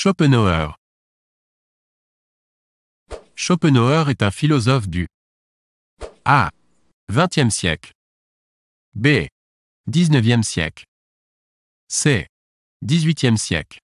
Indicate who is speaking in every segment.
Speaker 1: Schopenhauer. Schopenhauer est un philosophe du A. 20e siècle. B. 19e siècle. C. 18e siècle.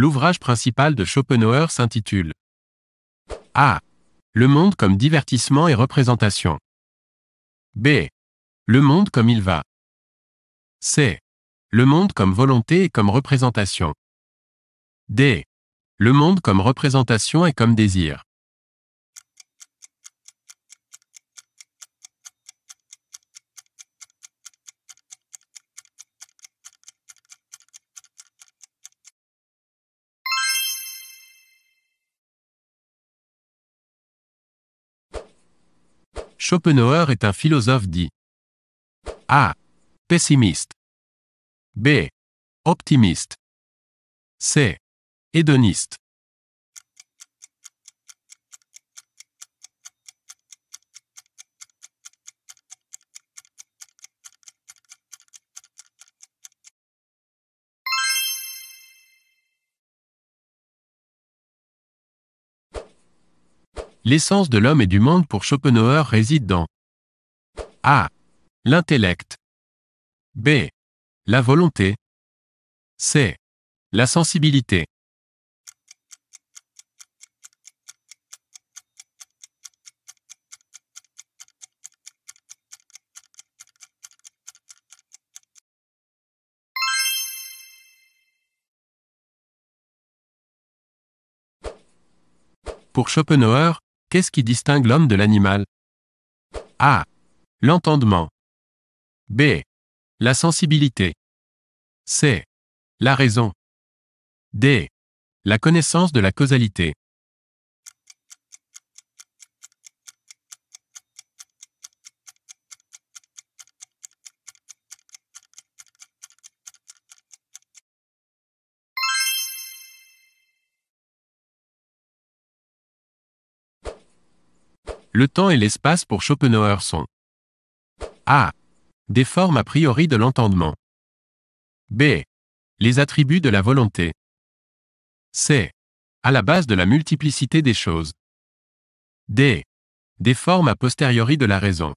Speaker 1: l'ouvrage principal de Schopenhauer s'intitule A. Le monde comme divertissement et représentation. B. Le monde comme il va. C. Le monde comme volonté et comme représentation. D. Le monde comme représentation et comme désir. Schopenhauer est un philosophe dit A. Pessimiste. B. Optimiste. C. Hédoniste. L'essence de l'homme et du monde pour Schopenhauer réside dans A. L'intellect. B. La volonté. C. La sensibilité. Pour Schopenhauer, Qu'est-ce qui distingue l'homme de l'animal A. L'entendement. B. La sensibilité. C. La raison. D. La connaissance de la causalité. Le temps et l'espace pour Schopenhauer sont A. Des formes a priori de l'entendement. B. Les attributs de la volonté. C. À la base de la multiplicité des choses. D. Des formes a posteriori de la raison.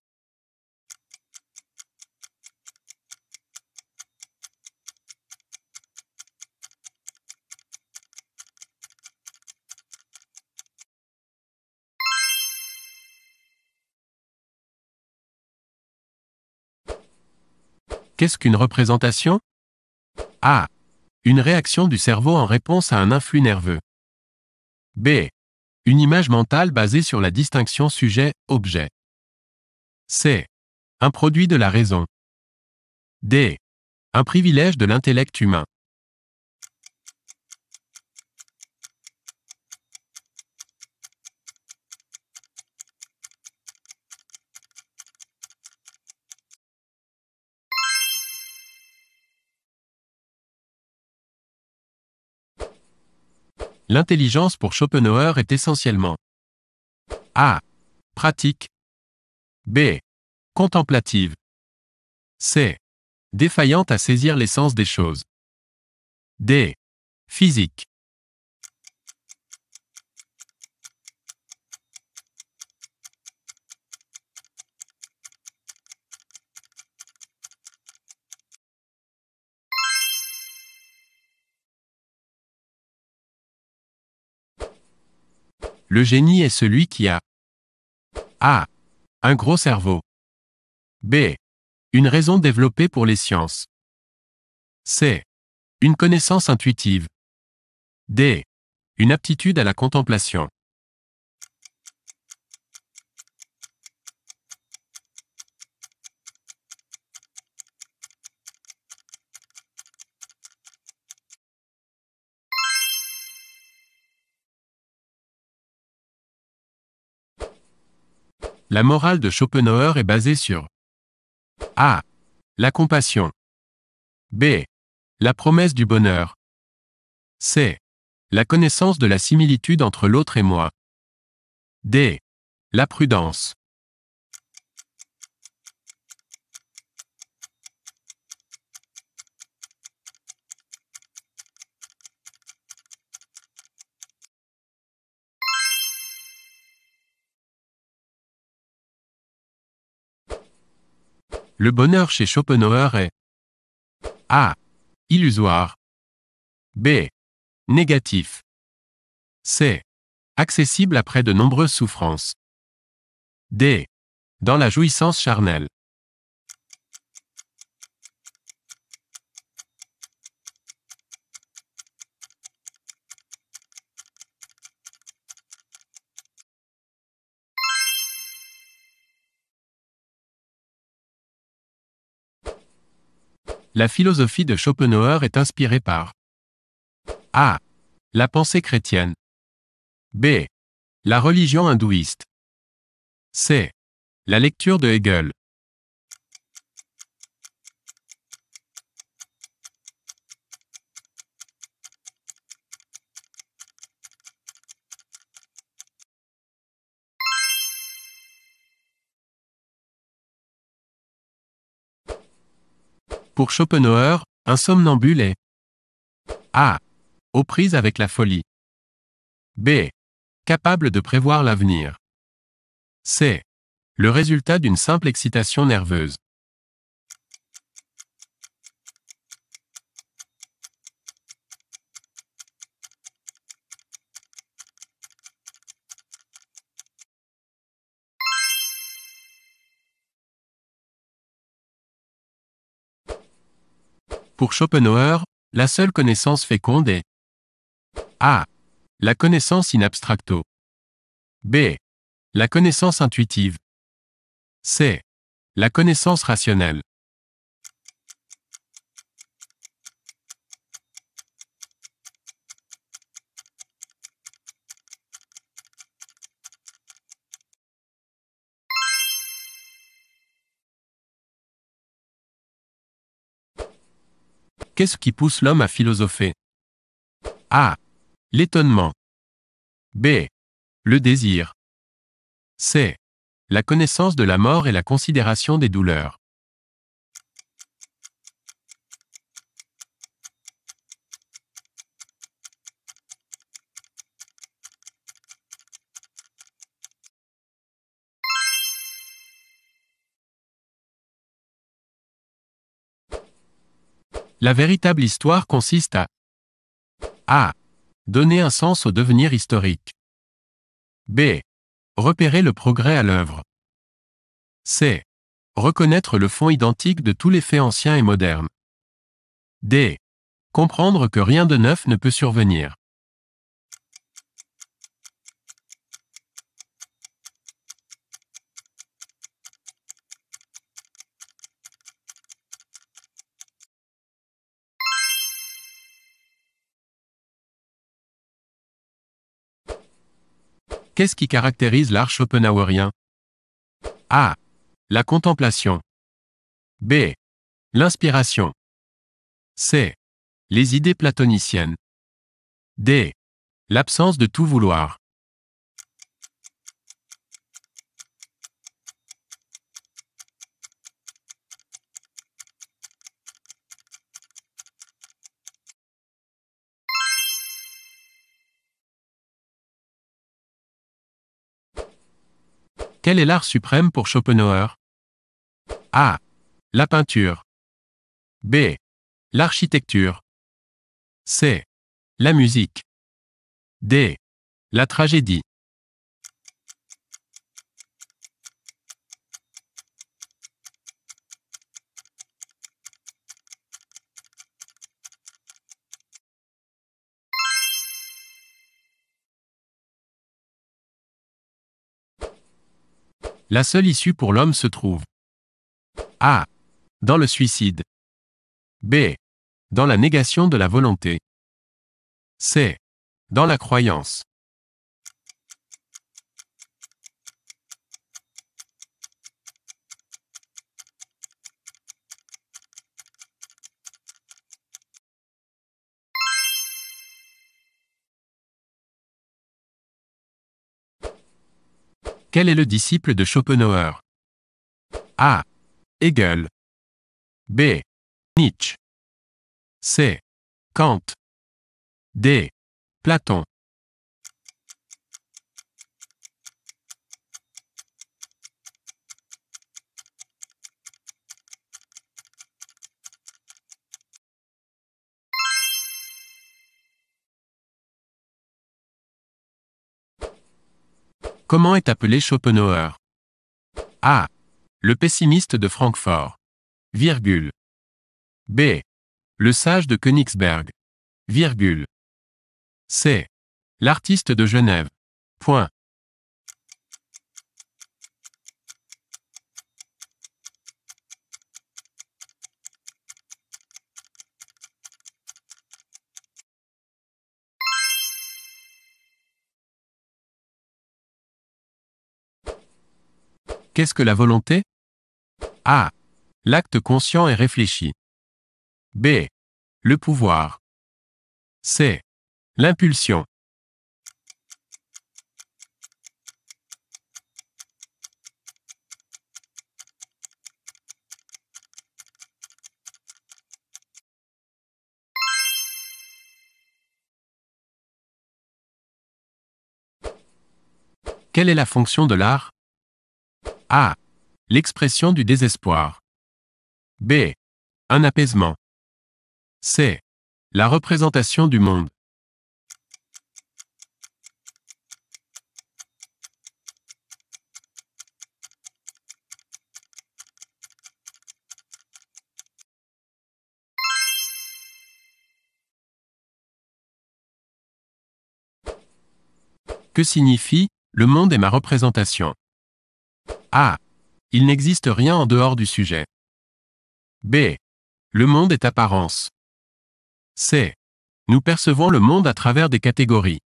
Speaker 1: Qu'est-ce qu'une représentation A. Une réaction du cerveau en réponse à un influx nerveux. B. Une image mentale basée sur la distinction sujet-objet. C. Un produit de la raison. D. Un privilège de l'intellect humain. L'intelligence pour Schopenhauer est essentiellement A. Pratique B. Contemplative C. Défaillante à saisir l'essence des choses D. Physique Le génie est celui qui a A. Un gros cerveau. B. Une raison développée pour les sciences. C. Une connaissance intuitive. D. Une aptitude à la contemplation. La morale de Schopenhauer est basée sur A. La compassion. B. La promesse du bonheur. C. La connaissance de la similitude entre l'autre et moi. D. La prudence. Le bonheur chez Schopenhauer est A. Illusoire. B. Négatif. C. Accessible après de nombreuses souffrances. D. Dans la jouissance charnelle. La philosophie de Schopenhauer est inspirée par A. La pensée chrétienne. B. La religion hindouiste. C. La lecture de Hegel. Pour Schopenhauer, un somnambule est A. Aux prises avec la folie. B. Capable de prévoir l'avenir. C. Le résultat d'une simple excitation nerveuse. Pour Schopenhauer, la seule connaissance féconde est A. La connaissance in abstracto. B. La connaissance intuitive. C. La connaissance rationnelle. Qu'est-ce qui pousse l'homme à philosopher A. L'étonnement. B. Le désir. C. La connaissance de la mort et la considération des douleurs. La véritable histoire consiste à A. Donner un sens au devenir historique. B. Repérer le progrès à l'œuvre. C. Reconnaître le fond identique de tous les faits anciens et modernes. D. Comprendre que rien de neuf ne peut survenir. Qu'est-ce qui caractérise l'art schopenhauerien A. La contemplation. B. L'inspiration. C. Les idées platoniciennes. D. L'absence de tout vouloir. Quel est l'art suprême pour Schopenhauer A. La peinture. B. L'architecture. C. La musique. D. La tragédie. La seule issue pour l'homme se trouve A. Dans le suicide. B. Dans la négation de la volonté. C. Dans la croyance. Quel est le disciple de Schopenhauer A. Hegel. B. Nietzsche. C. Kant. D. Platon. Comment est appelé Schopenhauer A. Le pessimiste de Francfort. Virgule. B. Le sage de Königsberg. Virgule. C. L'artiste de Genève. Point. Qu'est-ce que la volonté A. L'acte conscient et réfléchi. B. Le pouvoir. C. L'impulsion. Quelle est la fonction de l'art a. L'expression du désespoir. B. Un apaisement. C. La représentation du monde. Que signifie ⁇ Le monde est ma représentation ⁇ a. Il n'existe rien en dehors du sujet. B. Le monde est apparence. C. Nous percevons le monde à travers des catégories.